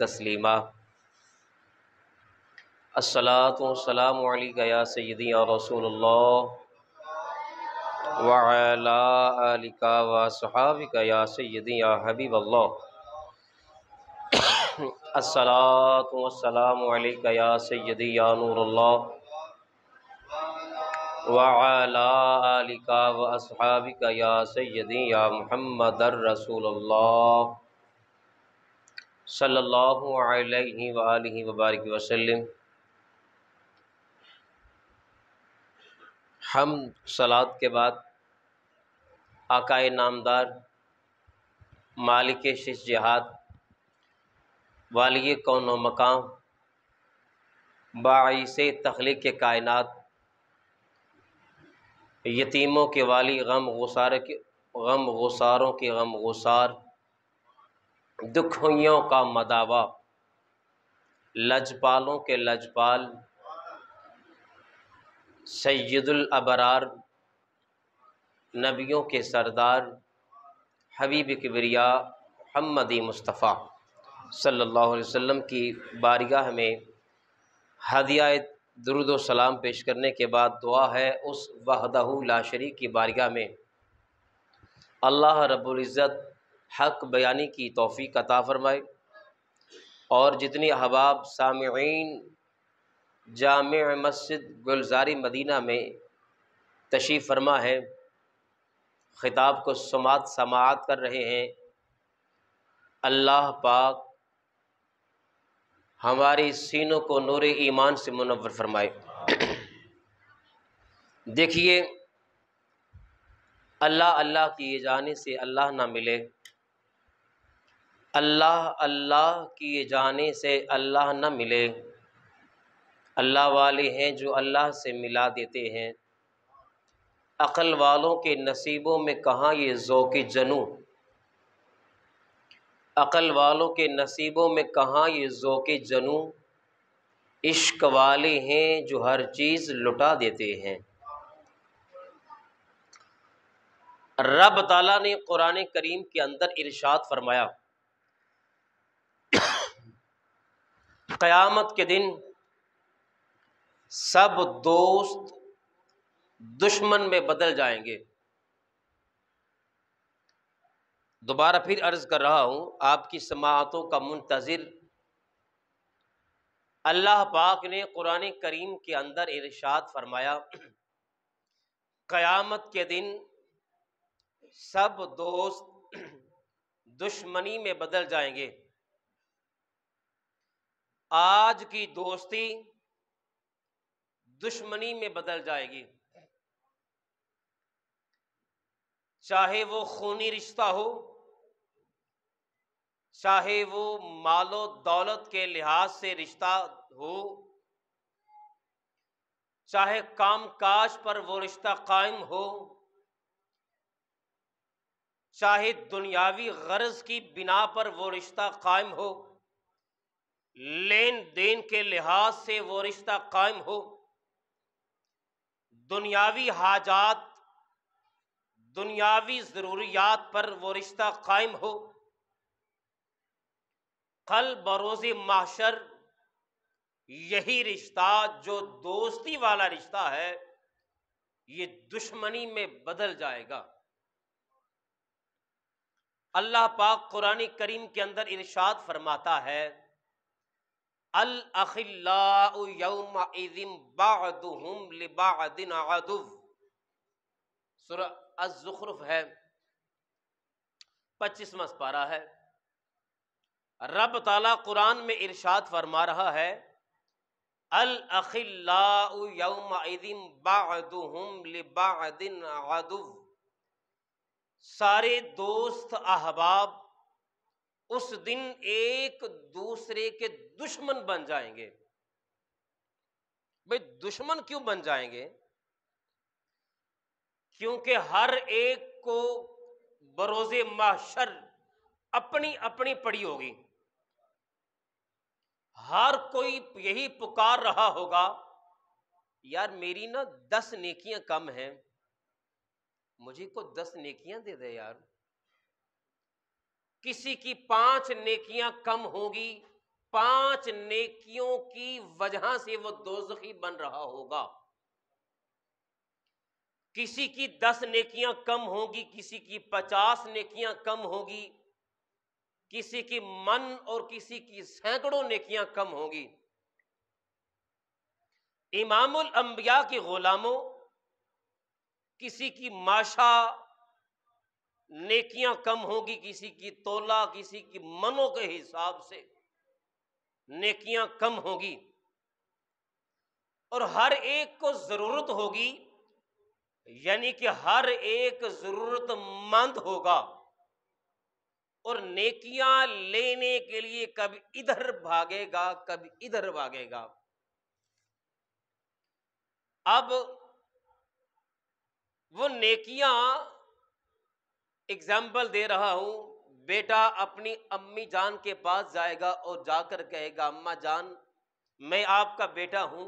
تسلیمہ الصلاة والسلام عليك يا سيدي يا رسول الله وعلى آلك وصحابك يا سيدي يا حبيب الله الصلاة والسلام عليك يا سيدي يا نور الله وعلى آلك وصحابك يا سيدي يا محمد الرسول الله सल्लल्लाहु वबारक वसल्लम हम सलात के बाद आकाए नामदार मालिक शिश जहाद वाली कौन मकाम बाईस तख्लीक के कायनात यतीमों के वाली गम गुसार के गम गुसारों के गम गुसार दुखियों का मदावा लजपालों के लजपाल सैदुल अबरार नबियों के सरदार हबीब किबरिया हमदी मुस्तफ़ा सल्लल्लाहु अलैहि वसल्लम की बारगाह में हदिया दरुद सलाम पेश करने के बाद दुआ है उस वहदहू लाशरी की बारगाह में अल्लाह इज़्ज़त हक बयानी की तोफ़ी कता फरमाए और जितनी अहबाब सामीन जाम मस्जिद गुलजारी मदीना में तशीफ़ फरमा है ख़िताब को समात समात कर रहे हैं अल्लाह पाक हमारी सीनों को नूर ईमान से मुनवर फरमाए देखिए अल्लाह अल्लाह किए जाने से अल्लाह ना मिले अल्लाह अल्लाह किए जाने से अल्लाह न मिले अल्लाह वाले हैं जो अल्लाह से मिला देते हैं अक़ल वालों के नसीबों में कहाँ ये ज़ौक़ जनू अक़ल वालों के नसीबों में कहाँ ये ज़ौक़ जनू इश्क वाले हैं जो हर चीज़ लुटा देते हैं रब ताला ने कुरान करीम के अंदर इरशाद फरमाया क़यामत के दिन सब दोस्त दुश्मन में बदल जाएंगे दोबारा फिर अर्ज़ कर रहा हूँ आपकी समातों का मुंतज़र अल्लाह पाक ने कुरान करीम के अंदर इरशाद फरमाया क़यामत के दिन सब दोस्त दुश्मनी में बदल जाएंगे आज की दोस्ती दुश्मनी में बदल जाएगी चाहे वो खूनी रिश्ता हो चाहे वो मालो दौलत के लिहाज से रिश्ता हो चाहे काम काज पर वो रिश्ता कायम हो चाहे दुनियावी गर्ज की बिना पर वो रिश्ता कायम हो लेन देन के लिहाज से वो रिश्ता कायम हो दुनियावी हाजात दुनियावी ज़रूरियात पर वो रिश्ता कायम हो कल बरोजी माशर यही रिश्ता जो दोस्ती वाला रिश्ता है ये दुश्मनी में बदल जाएगा अल्लाह पाक कुरानी करीम के अंदर इरशाद फरमाता है अल अखिल्लाजुखरफ है पच्चीसवा पारा है रब ताला कुरान में इर्शाद फरमा रहा है अल अखिल्लाजुम सारे दोस्त अहबाब उस दिन एक दूसरे के दुश्मन बन जाएंगे भाई दुश्मन क्यों बन जाएंगे क्योंकि हर एक को बरोजे माशर अपनी अपनी पड़ी होगी हर कोई यही पुकार रहा होगा यार मेरी ना दस नेकियां कम हैं मुझे को दस नेकियां दे दे यार किसी की पांच नेकियां कम होगी पांच नेकियों की वजह से वो दोजखी बन रहा होगा किसी की दस नेकियां कम होगी किसी की पचास नेकियां कम होगी किसी की मन और किसी की सैकड़ों नेकियां कम होगी इमामुल अंबिया के गुलामों किसी की माशा नेकियां कम होगी किसी की तोला किसी की मनो के हिसाब से नेकियां कम होगी और हर एक को जरूरत होगी यानी कि हर एक जरूरतमंद होगा और नेकियां लेने के लिए कभी इधर भागेगा कभी इधर भागेगा अब वो नेकियां एग्जाम्पल दे रहा हूं बेटा अपनी अम्मी जान के पास जाएगा और जाकर कहेगा अम्मा जान मैं आपका बेटा हूं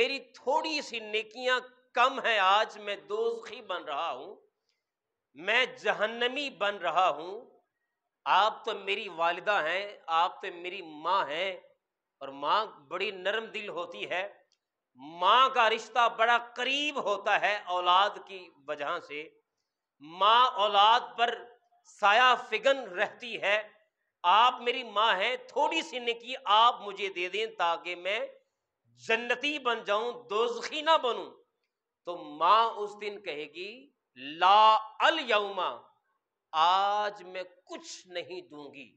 मेरी थोड़ी सी नेकियां कम है आज मैं दोजखी बन रहा हूं मैं जहन्नमी बन रहा हूं आप तो मेरी वालिदा हैं आप तो मेरी माँ हैं और माँ बड़ी नरम दिल होती है माँ का रिश्ता बड़ा करीब होता है औलाद की वजह से माँ औलाद पर साया फिगन रहती है आप मेरी माँ हैं थोड़ी सी निकी आप मुझे दे दें ताकि मैं जन्नती बन जाऊं दोजखी ना बनूं तो माँ उस दिन कहेगी ला अल यौमा आज मैं कुछ नहीं दूंगी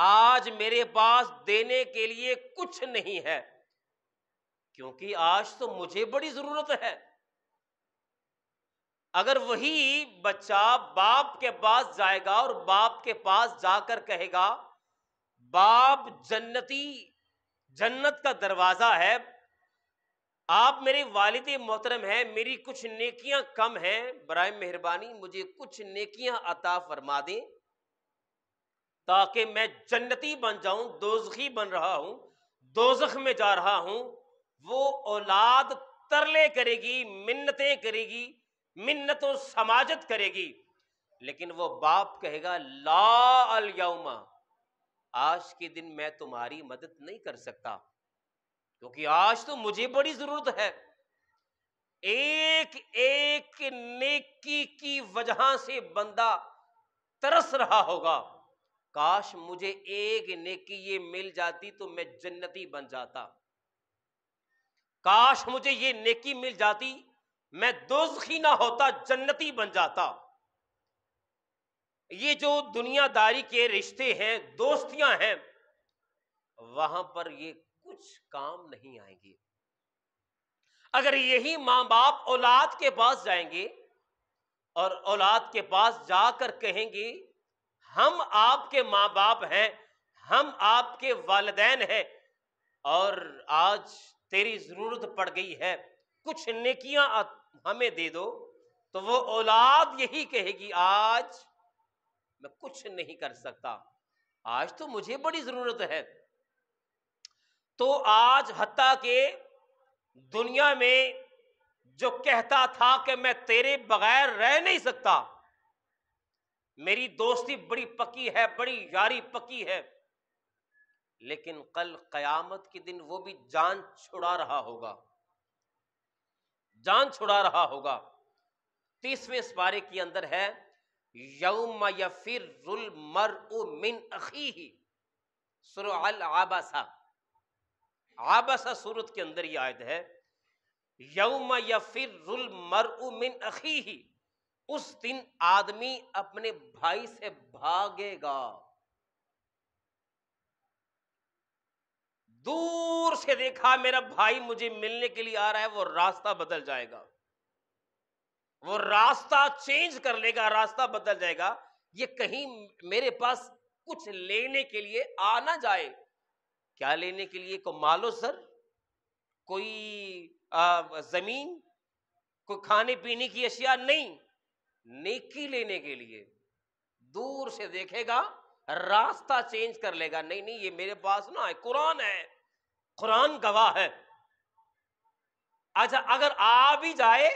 आज मेरे पास देने के लिए कुछ नहीं है क्योंकि आज तो मुझे बड़ी जरूरत है अगर वही बच्चा बाप के पास जाएगा और बाप के पास जाकर कहेगा बाप जन्नती जन्नत का दरवाज़ा है आप मेरे वालिद मोहतरम हैं मेरी कुछ नेकियां कम हैं बर मेहरबानी मुझे कुछ नेकियां अता फरमा दें ताकि मैं जन्नती बन जाऊं दोजखी बन रहा हूं दोजख में जा रहा हूं वो औलाद तरले करेगी मिन्नतें करेगी मिन्नत समाजत करेगी लेकिन वो बाप कहेगा ला यौमा आज के दिन मैं तुम्हारी मदद नहीं कर सकता क्योंकि आज तो मुझे बड़ी जरूरत है एक एक नेकी की वजह से बंदा तरस रहा होगा काश मुझे एक नेकी ये मिल जाती तो मैं जन्नती बन जाता काश मुझे ये नेकी मिल जाती मैं दोजखी ना होता जन्नती बन जाता ये जो दुनियादारी के रिश्ते हैं दोस्तियां हैं वहां पर ये कुछ काम नहीं आएंगे अगर यही माँ बाप औलाद के पास जाएंगे और औलाद के पास जाकर कहेंगे हम आपके माँ बाप हैं हम आपके वालदेन हैं और आज तेरी ज़रूरत पड़ गई है कुछ नेकियां हमें दे दो तो वो औलाद यही कहेगी आज मैं कुछ नहीं कर सकता आज तो मुझे बड़ी जरूरत है तो आज हत्या के दुनिया में जो कहता था कि मैं तेरे बगैर रह नहीं सकता मेरी दोस्ती बड़ी पकी है बड़ी यारी पकी है लेकिन कल कयामत के दिन वो भी जान छुड़ा रहा होगा जान छुड़ा रहा होगा तीसवें पारे के अंदर है यौम यफिरुल मरउ मिन अखीही सुर अल आबासा आबासा सूरत के अंदर यह आयत है यौम मर मरउ अखी ही उस दिन आदमी अपने भाई से भागेगा दूर से देखा मेरा भाई मुझे मिलने के लिए आ रहा है वो रास्ता बदल जाएगा वो रास्ता चेंज कर लेगा रास्ता बदल जाएगा ये कहीं मेरे पास कुछ लेने के लिए आ ना जाए क्या लेने के लिए को मालो सर कोई आ, जमीन कोई खाने पीने की अशिया नहीं नेकी लेने के लिए दूर से देखेगा रास्ता चेंज कर लेगा नहीं नहीं ये मेरे पास ना है कुरान है कुरान गवाह है अच्छा अगर आ भी जाए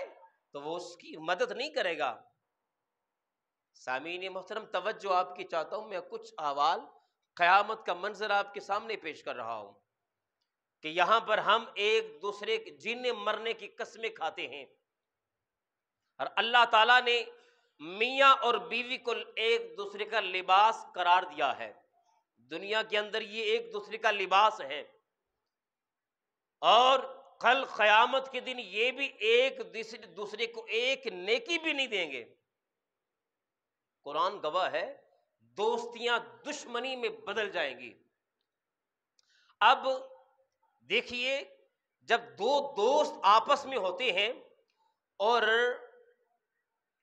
तो वो उसकी मदद नहीं करेगा सामीन मोहतरम तवज्जो आपकी चाहता हूं मैं कुछ अहवाल क़यामत का मंजर आपके सामने पेश कर रहा हूं कि यहां पर हम एक दूसरे जीने मरने की कस्में खाते हैं और अल्लाह ताला ने मियाँ और बीवी को एक दूसरे का लिबास करार दिया है दुनिया के अंदर ये एक दूसरे का लिबास है और कल क़यामत के दिन ये भी एक दूसरे को एक नेकी भी नहीं देंगे कुरान गवाह है दोस्तियां दुश्मनी में बदल जाएंगी अब देखिए जब दो दोस्त आपस में होते हैं और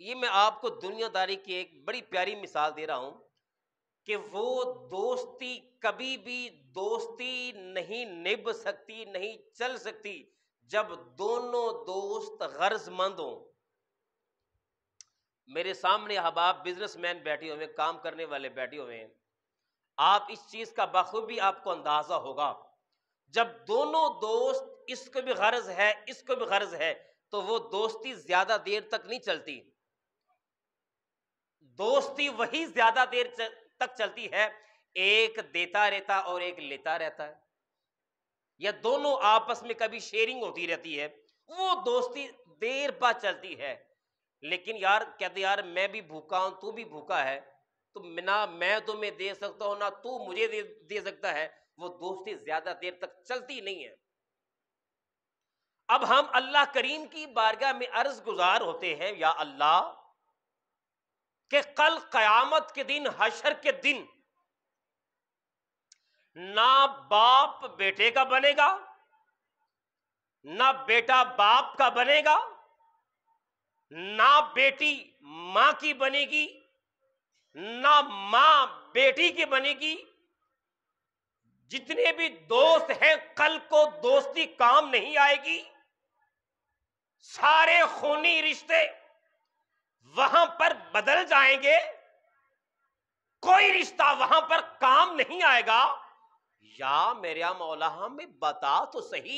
ये मैं आपको दुनियादारी की एक बड़ी प्यारी मिसाल दे रहा हूं कि वो दोस्ती कभी भी दोस्ती नहीं निभ सकती नहीं चल सकती जब दोनों दोस्त गर्जमंद हों मेरे सामने हबाब बिजनेसमैन बैठे हुए काम करने वाले बैठे हुए हैं आप इस चीज का बखूबी आपको अंदाजा होगा जब दोनों दोस्त इसको भी गर्ज है इसको भी गर्ज है तो वो दोस्ती ज्यादा देर तक नहीं चलती दोस्ती वही ज्यादा देर तक चलती है एक देता रहता और एक लेता रहता है या दोनों आपस में कभी शेयरिंग होती रहती है वो दोस्ती देर बाद चलती है लेकिन यार कहते यार मैं भी भूखा हूं तू भी भूखा है तो ना मैं तुम्हें तो दे सकता हूं ना तू मुझे दे, दे सकता है वो दोस्ती ज्यादा देर तक चलती नहीं है अब हम अल्लाह करीम की बारगाह में अर्ज गुजार होते हैं या अल्लाह कि कल कयामत के दिन हशर के दिन ना बाप बेटे का बनेगा ना बेटा बाप का बनेगा ना बेटी मां की बनेगी ना मां बेटी की बनेगी जितने भी दोस्त हैं कल को दोस्ती काम नहीं आएगी सारे खूनी रिश्ते वहां पर बदल जाएंगे कोई रिश्ता वहां पर काम नहीं आएगा या मेरे मौला हमें बता तो सही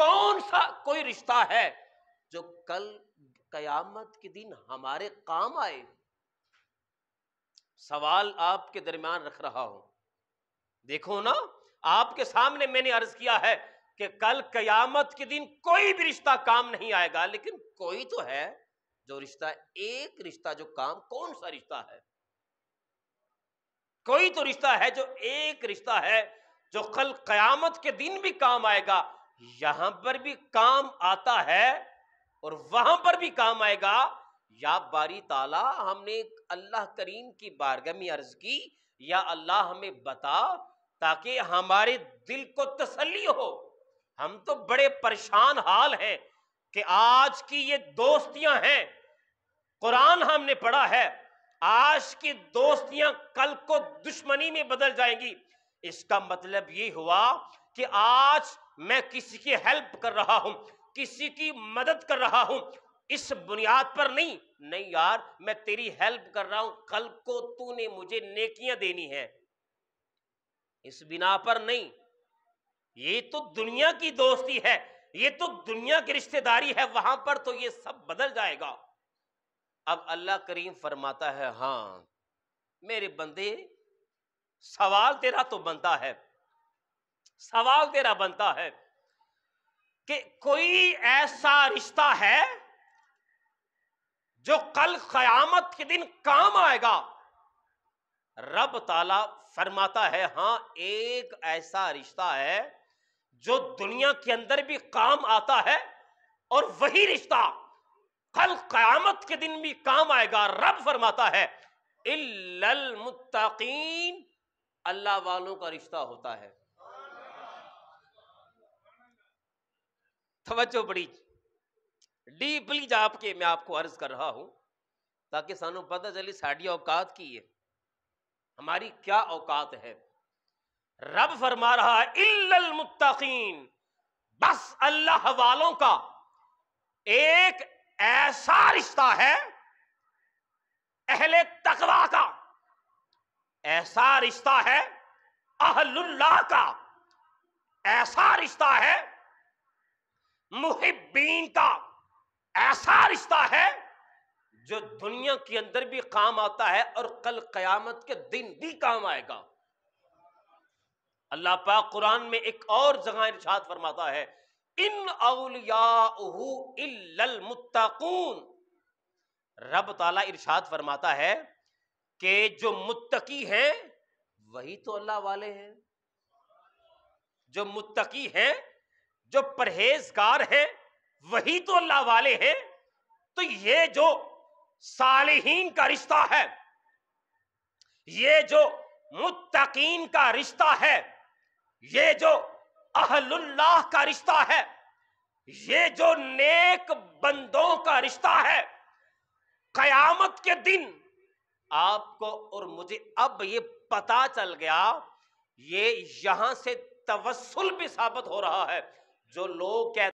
कौन सा कोई रिश्ता है जो कल कयामत के दिन हमारे काम आए सवाल आपके दरमियान रख रहा हूं देखो ना आपके सामने मैंने अर्ज किया है कि कल कयामत के दिन कोई भी रिश्ता काम नहीं आएगा लेकिन कोई तो है जो रिश्ता एक रिश्ता जो काम कौन सा रिश्ता है कोई तो रिश्ता है जो एक रिश्ता है जो कल कयामत के दिन भी काम आएगा यहां पर भी काम आता है और वहां पर भी काम आएगा या बारी ताला हमने अल्लाह करीम की बारगमी अर्ज की या अल्लाह हमें बता ताकि हमारे दिल को तसल्ली हो हम तो बड़े परेशान हाल हैं कि आज की ये दोस्तियां हैं कुरान हमने पढ़ा है आज की दोस्तियां कल को दुश्मनी में बदल जाएंगी इसका मतलब ये हुआ कि आज मैं किसी की हेल्प कर रहा हूं किसी की मदद कर रहा हूं इस बुनियाद पर नहीं नहीं यार मैं तेरी हेल्प कर रहा हूं कल को तूने मुझे नेकियां देनी है इस बिना पर नहीं ये तो दुनिया की दोस्ती है ये तो दुनिया की रिश्तेदारी है वहां पर तो ये सब बदल जाएगा अब अल्लाह करीम फरमाता है हाँ मेरे बंदे सवाल तेरा तो बनता है सवाल तेरा बनता है कि कोई ऐसा रिश्ता है जो कल कयामत के दिन काम आएगा रब ताला फरमाता है हाँ एक ऐसा रिश्ता है जो दुनिया के अंदर भी काम आता है और वही रिश्ता कल कयामत के दिन भी काम आएगा रब फरमाता है मुत्ताकीन अल्लाह वालों का रिश्ता होता है तवज्जो बड़ी डीपली आपके मैं आपको अर्ज कर रहा हूं ताकि सानू पता चले साड़ी औकात की है हमारी क्या औकात है रब फरमा रहा है मुत्तकीन बस अल्लाह वालों का एक ऐसा रिश्ता है अहले तकवा का ऐसा रिश्ता है अहलुल्लाह का ऐसा रिश्ता है मुहिबीन का ऐसा रिश्ता है जो दुनिया के अंदर भी काम आता है और कल कयामत के दिन भी काम आएगा अल्लाह पाक कुरान में एक और जगह इर्शाद फरमाता है इन अलियाताकून रब ताला इर्शाद फरमाता है कि जो मुत्तकी हैं वही तो अल्लाह वाले हैं जो मुत्तकी हैं जो परहेजगार हैं वही तो अल्लाह वाले हैं तो ये जो सालहीन का रिश्ता है ये जो मुत्तकीन का रिश्ता है ये जो अहलुल्लाह का रिश्ता है ये जो नेक बंदों का रिश्ता है कयामत के दिन आपको और मुझे अब ये पता चल गया ये यहां से तवसुल भी साबित हो रहा है जो लोग कहते